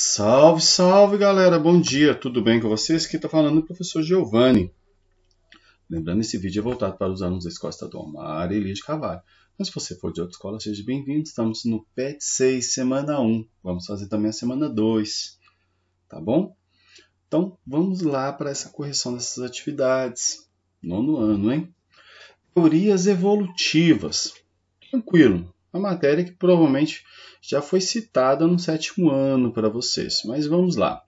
Salve, salve galera, bom dia, tudo bem com vocês? Aqui está falando o professor Giovanni. Lembrando, esse vídeo é voltado para os alunos da Escola Estadual e Lia de Cavalho. Mas se você for de outra escola, seja bem-vindo. Estamos no PET 6, semana 1. Vamos fazer também a semana 2, tá bom? Então, vamos lá para essa correção dessas atividades. Nono ano, hein? Teorias evolutivas. Tranquilo, uma matéria que provavelmente já foi citada no sétimo ano para vocês, mas vamos lá.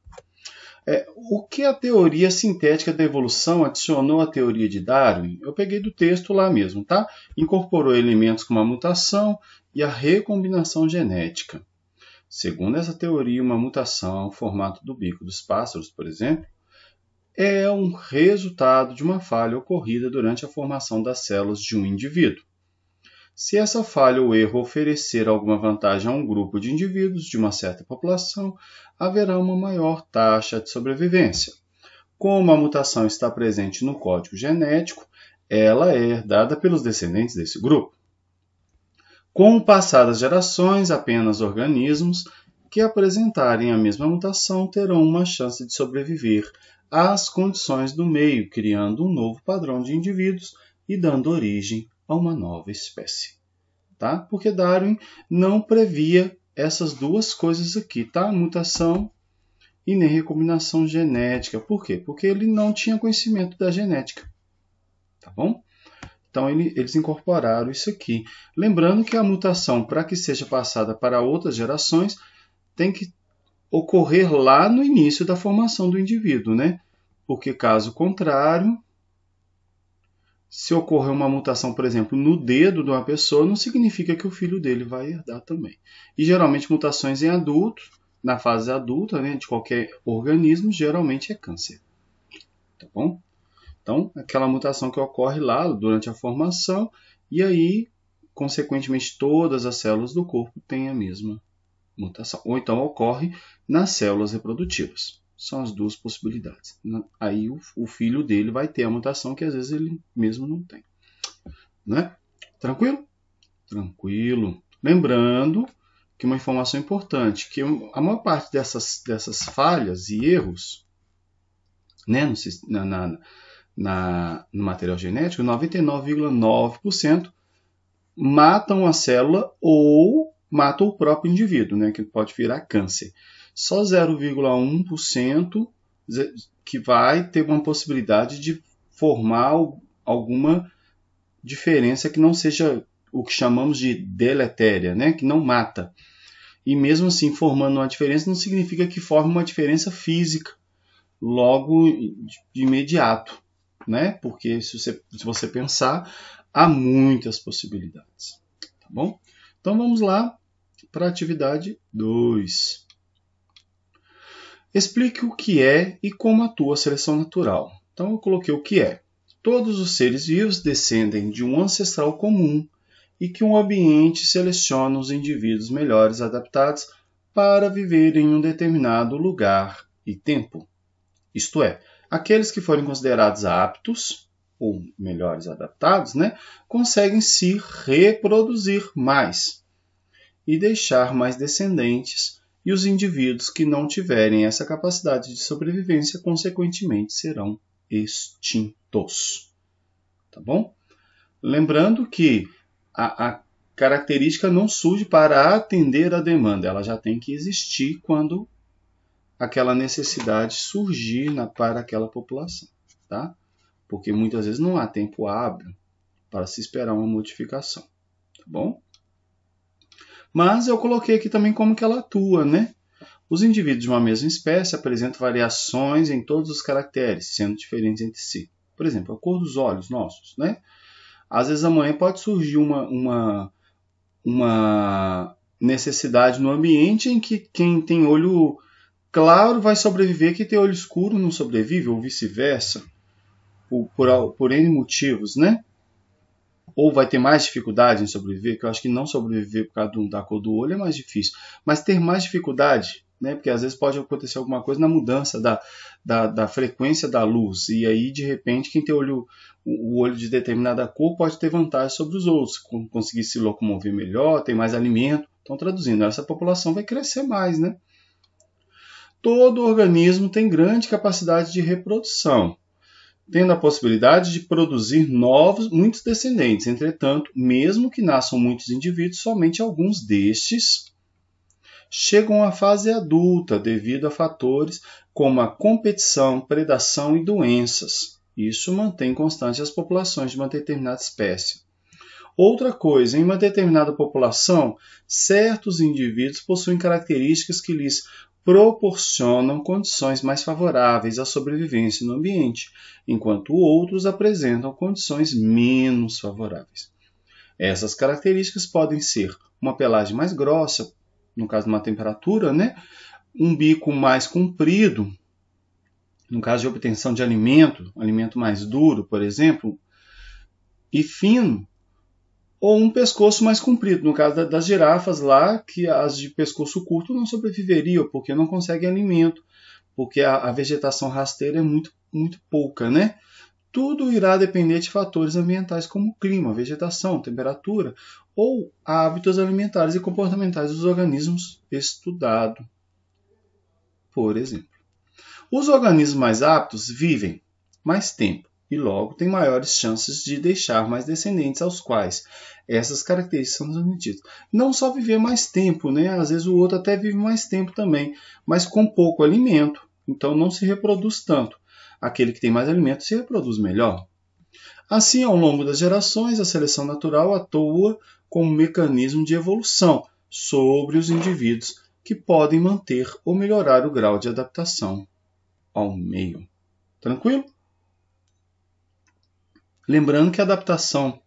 É, o que a teoria sintética da evolução adicionou à teoria de Darwin? Eu peguei do texto lá mesmo, tá? Incorporou elementos como a mutação e a recombinação genética. Segundo essa teoria, uma mutação ao formato do bico dos pássaros, por exemplo, é um resultado de uma falha ocorrida durante a formação das células de um indivíduo. Se essa falha ou erro oferecer alguma vantagem a um grupo de indivíduos de uma certa população, haverá uma maior taxa de sobrevivência. Como a mutação está presente no código genético, ela é herdada pelos descendentes desse grupo. Com o passar das gerações, apenas organismos que apresentarem a mesma mutação terão uma chance de sobreviver às condições do meio, criando um novo padrão de indivíduos e dando origem a uma nova espécie. Tá? Porque Darwin não previa essas duas coisas aqui, tá? Mutação e nem recombinação genética. Por quê? Porque ele não tinha conhecimento da genética. Tá bom? Então ele, eles incorporaram isso aqui. Lembrando que a mutação, para que seja passada para outras gerações, tem que ocorrer lá no início da formação do indivíduo, né? Porque caso contrário, se ocorrer uma mutação, por exemplo, no dedo de uma pessoa, não significa que o filho dele vai herdar também. E geralmente mutações em adultos, na fase adulta, né, de qualquer organismo, geralmente é câncer. Tá bom? Então, aquela mutação que ocorre lá durante a formação, e aí, consequentemente, todas as células do corpo têm a mesma mutação. Ou então ocorre nas células reprodutivas são as duas possibilidades. Aí o, o, filho dele vai ter a mutação que às vezes ele mesmo não tem. Né? Tranquilo? Tranquilo. Lembrando que uma informação importante, que a maior parte dessas, dessas falhas e erros né, no, na, na, na, no material genético, 99,9% matam a célula ou matam o próprio indivíduo, né, que pode virar câncer só 0,1% que vai ter uma possibilidade de formar alguma diferença que não seja o que chamamos de deletéria, né? que não mata. E mesmo assim, formando uma diferença não significa que forme uma diferença física logo de imediato, né? Porque se você, se você pensar, há muitas possibilidades, tá bom? Então vamos lá para a atividade 2. Explique o que é e como atua a seleção natural. Então eu coloquei o que é. Todos os seres vivos descendem de um ancestral comum e que um ambiente seleciona os indivíduos melhores adaptados para viver em um determinado lugar e tempo. Isto é, aqueles que forem considerados aptos, ou melhores adaptados, né, conseguem se reproduzir mais e deixar mais descendentes e os indivíduos que não tiverem essa capacidade de sobrevivência, consequentemente, serão extintos. Tá bom? Lembrando que a, a característica não surge para atender a demanda, ela já tem que existir quando aquela necessidade surgir na, para aquela população, tá? Porque muitas vezes não há tempo hábil para se esperar uma modificação, tá bom? Mas eu coloquei aqui também como que ela atua, né? Os indivíduos de uma mesma espécie apresentam variações em todos os caracteres, sendo diferentes entre si. Por exemplo, a cor dos olhos nossos, né? Às vezes amanhã pode surgir uma, uma, uma necessidade no ambiente em que quem tem olho claro vai sobreviver, quem tem olho escuro não sobrevive, ou vice-versa, por, por, por N motivos, né? ou vai ter mais dificuldade em sobreviver, que eu acho que não sobreviver por causa da cor do olho é mais difícil, mas ter mais dificuldade, né? Porque às vezes pode acontecer alguma coisa na mudança da, da, da frequência da luz, e aí de repente quem tem olho, o, o olho de determinada cor pode ter vantagem sobre os outros, conseguir se locomover melhor, ter mais alimento. Então, traduzindo, essa população vai crescer mais, né? Todo organismo tem grande capacidade de reprodução tendo a possibilidade de produzir novos muitos descendentes. Entretanto, mesmo que nasçam muitos indivíduos, somente alguns destes chegam à fase adulta devido a fatores como a competição, predação e doenças. Isso mantém constante as populações de uma determinada espécie. Outra coisa, em uma determinada população, certos indivíduos possuem características que lhes proporcionam condições mais favoráveis à sobrevivência no ambiente, enquanto outros apresentam condições menos favoráveis. Essas características podem ser uma pelagem mais grossa, no caso de uma temperatura, né? um bico mais comprido, no caso de obtenção de alimento, alimento mais duro, por exemplo, e fino, ou um pescoço mais comprido, no caso das girafas lá, que as de pescoço curto não sobreviveriam, porque não conseguem alimento, porque a, a vegetação rasteira é muito, muito pouca, né? Tudo irá depender de fatores ambientais como clima, vegetação, temperatura ou hábitos alimentares e comportamentais dos organismos estudado, por exemplo. Os organismos mais aptos vivem mais tempo, e logo tem maiores chances de deixar mais descendentes aos quais essas características são transmitidas. Não só viver mais tempo, né? Às vezes o outro até vive mais tempo também, mas com pouco alimento, então não se reproduz tanto. Aquele que tem mais alimento se reproduz melhor. Assim, ao longo das gerações, a seleção natural atua como mecanismo de evolução sobre os indivíduos que podem manter ou melhorar o grau de adaptação ao meio. Tranquilo? Lembrando que a adaptação,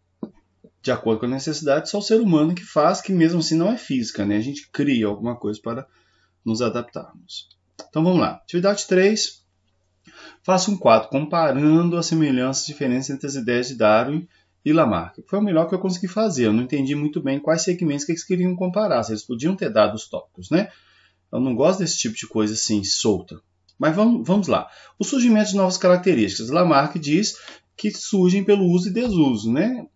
de acordo com a necessidade, é só o ser humano que faz, que mesmo assim não é física, né? A gente cria alguma coisa para nos adaptarmos. Então vamos lá. Atividade 3. Faça um quadro comparando as semelhanças e diferenças entre as ideias de Darwin e Lamarck. Foi o melhor que eu consegui fazer. Eu não entendi muito bem quais segmentos que eles queriam comparar. Se eles podiam ter dado os tópicos, né? Eu não gosto desse tipo de coisa assim, solta. Mas vamos, vamos lá. O surgimento de novas características. Lamarck diz que surgem pelo uso e desuso, né?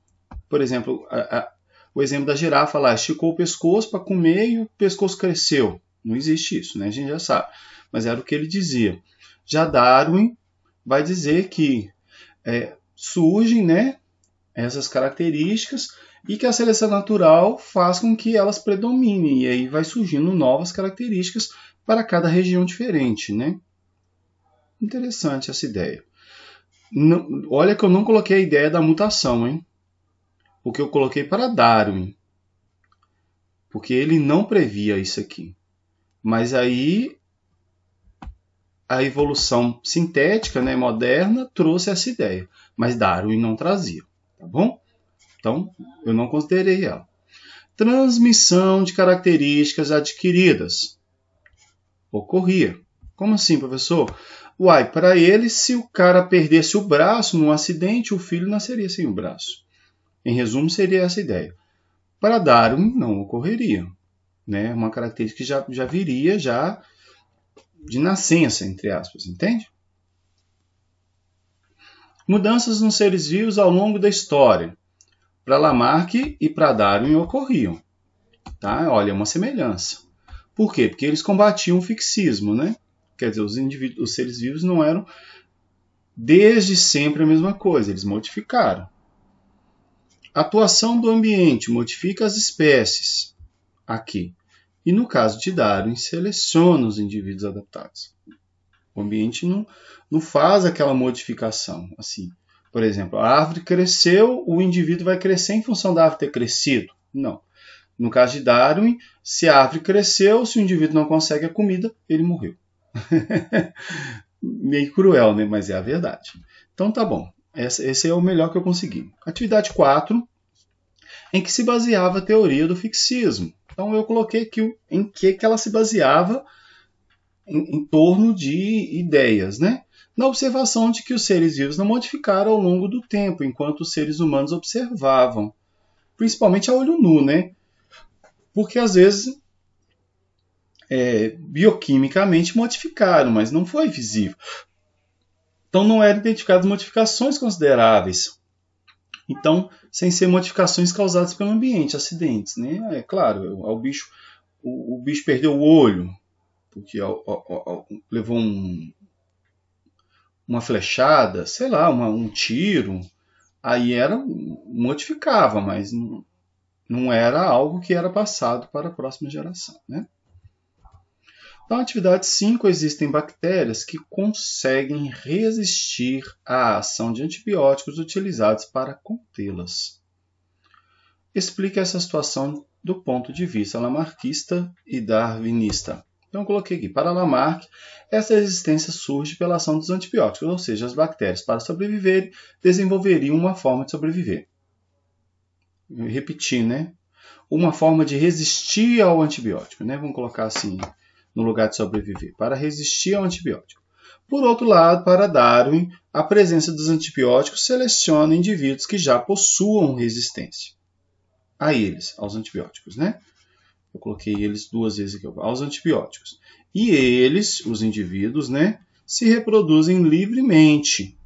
Por exemplo, a, a, o exemplo da girafa lá, esticou o pescoço para comer e o pescoço cresceu. Não existe isso, né? A gente já sabe. Mas era o que ele dizia. Já Darwin vai dizer que é, surgem, né? Essas características e que a seleção natural faz com que elas predominem e aí vai surgindo novas características para cada região diferente, né? Interessante essa ideia. Não, olha que eu não coloquei a ideia da mutação, hein? O que eu coloquei para Darwin. Porque ele não previa isso aqui. Mas aí a evolução sintética, né, moderna, trouxe essa ideia, mas Darwin não trazia, tá bom? Então, eu não considerei ela. Transmissão de características adquiridas. Ocorria. Como assim, professor? Uai, para ele, se o cara perdesse o braço num acidente, o filho nasceria sem o braço. Em resumo, seria essa a ideia. Para Darwin, não ocorreria. Né? Uma característica que já, já viria já de nascença, entre aspas, entende? Mudanças nos seres vivos ao longo da história. Para Lamarck e para Darwin ocorriam. Tá? Olha, é uma semelhança. Por quê? Porque eles combatiam o fixismo, né? Quer dizer, os, os seres vivos não eram desde sempre a mesma coisa, eles modificaram. Atuação do ambiente modifica as espécies aqui. E no caso de Darwin, seleciona os indivíduos adaptados. O ambiente não, não faz aquela modificação assim. Por exemplo, a árvore cresceu, o indivíduo vai crescer em função da árvore ter crescido. Não. No caso de Darwin, se a árvore cresceu, se o indivíduo não consegue a comida, ele morreu. Meio cruel, né? Mas é a verdade. Então tá bom. Esse é o melhor que eu consegui. Atividade 4, em que se baseava a teoria do fixismo. Então eu coloquei aqui em que, que ela se baseava em, em torno de ideias, né? na observação de que os seres vivos não modificaram ao longo do tempo, enquanto os seres humanos observavam, principalmente a olho nu, né? Porque às vezes é, bioquimicamente modificaram, mas não foi visível. Então não eram identificadas modificações consideráveis. Então, sem ser modificações causadas pelo ambiente, acidentes, né? É claro, é o, é o bicho, o, o, bicho perdeu o olho porque levou um, uma flechada, sei lá, uma, um tiro, aí era modificava, mas não, não era algo que era passado para a próxima geração, né? Na atividade 5, existem bactérias que conseguem resistir à ação de antibióticos utilizados para contê-las. Explique essa situação do ponto de vista lamarquista e darwinista. Então, coloquei aqui, para Lamarck, essa resistência surge pela ação dos antibióticos, ou seja, as bactérias, para sobreviver, desenvolveriam uma forma de sobreviver. Repetir, né? Uma forma de resistir ao antibiótico, né? Vamos colocar assim, no lugar de sobreviver, para resistir ao antibiótico. Por outro lado, para Darwin, a presença dos antibióticos seleciona indivíduos que já possuam resistência a eles, aos antibióticos, né? Eu coloquei eles duas vezes aqui, aos antibióticos. E eles, os indivíduos, né, se reproduzem livremente.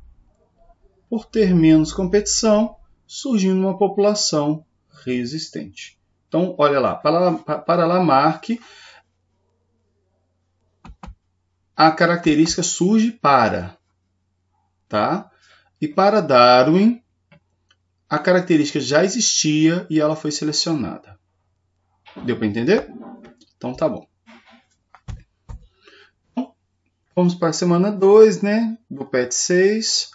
Por ter menos competição, surgindo uma população resistente. Então, olha lá, para, para Lamarck, a característica surge para, tá? E para Darwin, a característica já existia e ela foi selecionada. Deu para entender? Então tá bom. Vamos para a semana 2, né? Do PET 6.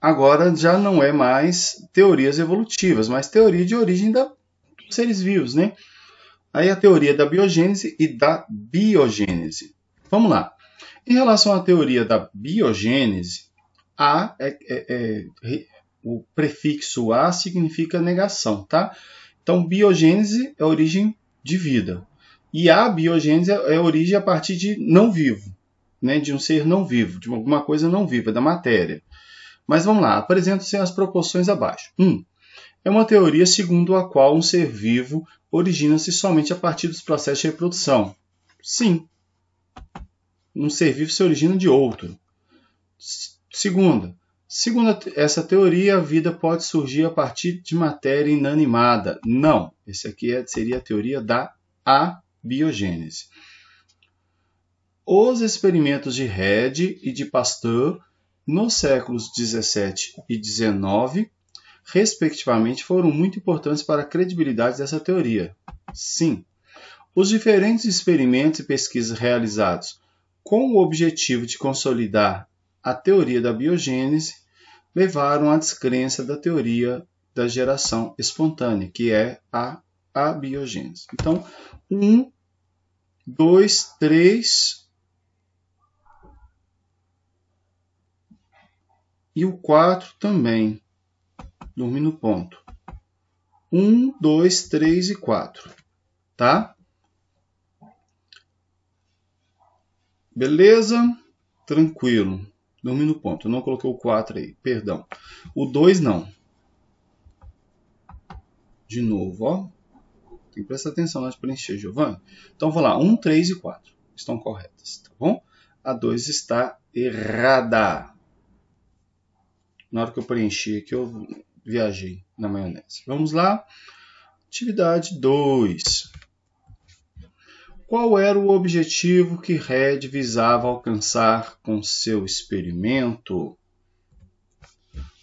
Agora já não é mais teorias evolutivas, mas teoria de origem da seres vivos, né? Aí a teoria da biogênese e da biogênese. Vamos lá. Em relação à teoria da biogênese, a, é, é, é, o prefixo a significa negação, tá? Então, biogênese é origem de vida. E a biogênese é, é origem a partir de não vivo, né? de um ser não vivo, de alguma coisa não viva, da matéria. Mas vamos lá, apresento-se as proporções abaixo. 1. Um, é uma teoria segundo a qual um ser vivo origina-se somente a partir dos processos de reprodução. Sim, um ser vivo se origina de outro. Segunda, segundo essa teoria, a vida pode surgir a partir de matéria inanimada. Não, esse aqui é, seria a teoria da abiogênese. Os experimentos de Red e de Pasteur nos séculos 17 e 19, respectivamente, foram muito importantes para a credibilidade dessa teoria. Sim, os diferentes experimentos e pesquisas realizados com o objetivo de consolidar a teoria da biogênese, levaram à descrença da teoria da geração espontânea, que é a abiogênese. Então, 1, 2, 3 e o 4 também. Dormi no ponto. 1, 2, 3 e 4. Tá? Beleza? Tranquilo. Dormi no ponto. Eu não coloquei o 4 aí, perdão. O 2 não. De novo, ó. Tem que prestar atenção na hora de preencher, Giovanni. Então, vou lá. 1, 3 e 4 estão corretas, tá bom? A 2 está errada. Na hora que eu preenchi aqui, eu viajei na maionese. Vamos lá. Atividade 2 qual era o objetivo que Red visava alcançar com seu experimento?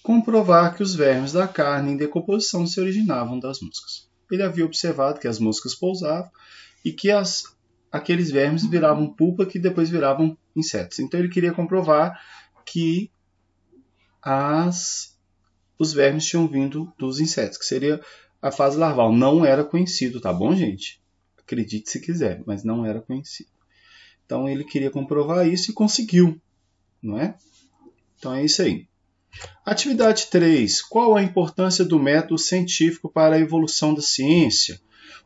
Comprovar que os vermes da carne em decomposição se originavam das moscas. Ele havia observado que as moscas pousavam e que as, aqueles vermes viravam pulpa que depois viravam insetos. Então ele queria comprovar que as, os vermes tinham vindo dos insetos, que seria a fase larval. Não era conhecido, tá bom, gente? Acredite se quiser, mas não era conhecido. Então ele queria comprovar isso e conseguiu, não é? Então é isso aí. Atividade 3. Qual a importância do método científico para a evolução da ciência?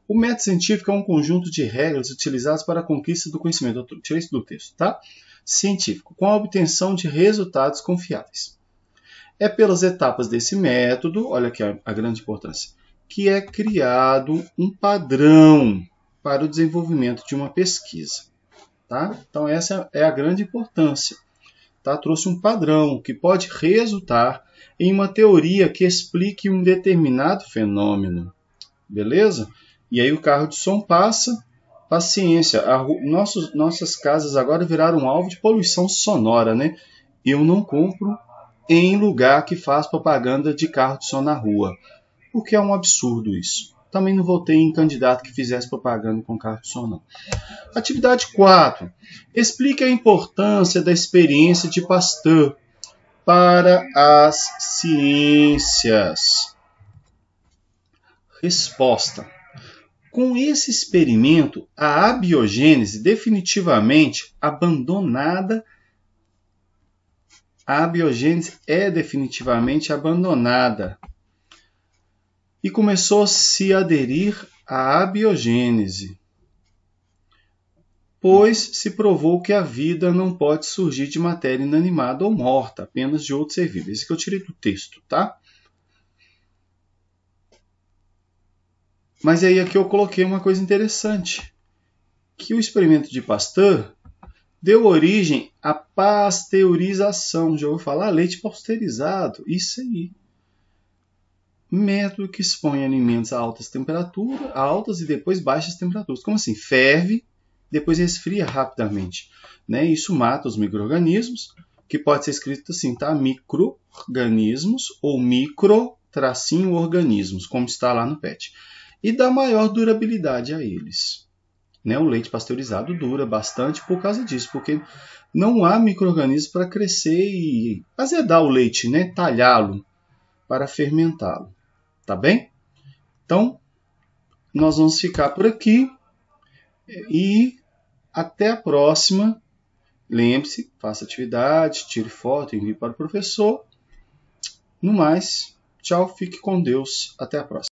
O método científico é um conjunto de regras utilizadas para a conquista do conhecimento. Eu tirei isso do texto, tá? Científico, com a obtenção de resultados confiáveis. É pelas etapas desse método, olha aqui a, a grande importância, que é criado um padrão para o desenvolvimento de uma pesquisa. Tá? Então, essa é a grande importância. Tá? Trouxe um padrão que pode resultar em uma teoria que explique um determinado fenômeno. Beleza? E aí o carro de som passa. Paciência, nossos, nossas casas agora viraram alvo de poluição sonora, né? Eu não compro em lugar que faz propaganda de carro de som na rua, porque é um absurdo isso. Também não votei em candidato que fizesse propaganda com carro Atividade 4. Explique a importância da experiência de Pasteur para as ciências. Resposta. Com esse experimento, a abiogênese definitivamente abandonada a abiogênese é definitivamente abandonada e começou a se aderir à abiogênese, pois se provou que a vida não pode surgir de matéria inanimada ou morta, apenas de outro ser vivo. Esse que eu tirei do texto, tá? Mas aí aqui eu coloquei uma coisa interessante, que o experimento de Pasteur deu origem à pasteurização. Já ouviu falar? Leite pasteurizado. Isso aí método que expõe alimentos a altas temperaturas, altas e depois baixas temperaturas. Como assim? Ferve, depois resfria rapidamente. Né? Isso mata os micro-organismos, que pode ser escrito assim, tá? Micro-organismos ou micro-organismos, como está lá no PET. E dá maior durabilidade a eles. Né? O leite pasteurizado dura bastante por causa disso, porque não há micro-organismos para crescer e azedar o leite, né? talhá-lo para fermentá-lo. Tá bem? Então, nós vamos ficar por aqui e até a próxima. Lembre-se, faça atividade, tire foto, envie para o professor. No mais, tchau, fique com Deus, até a próxima.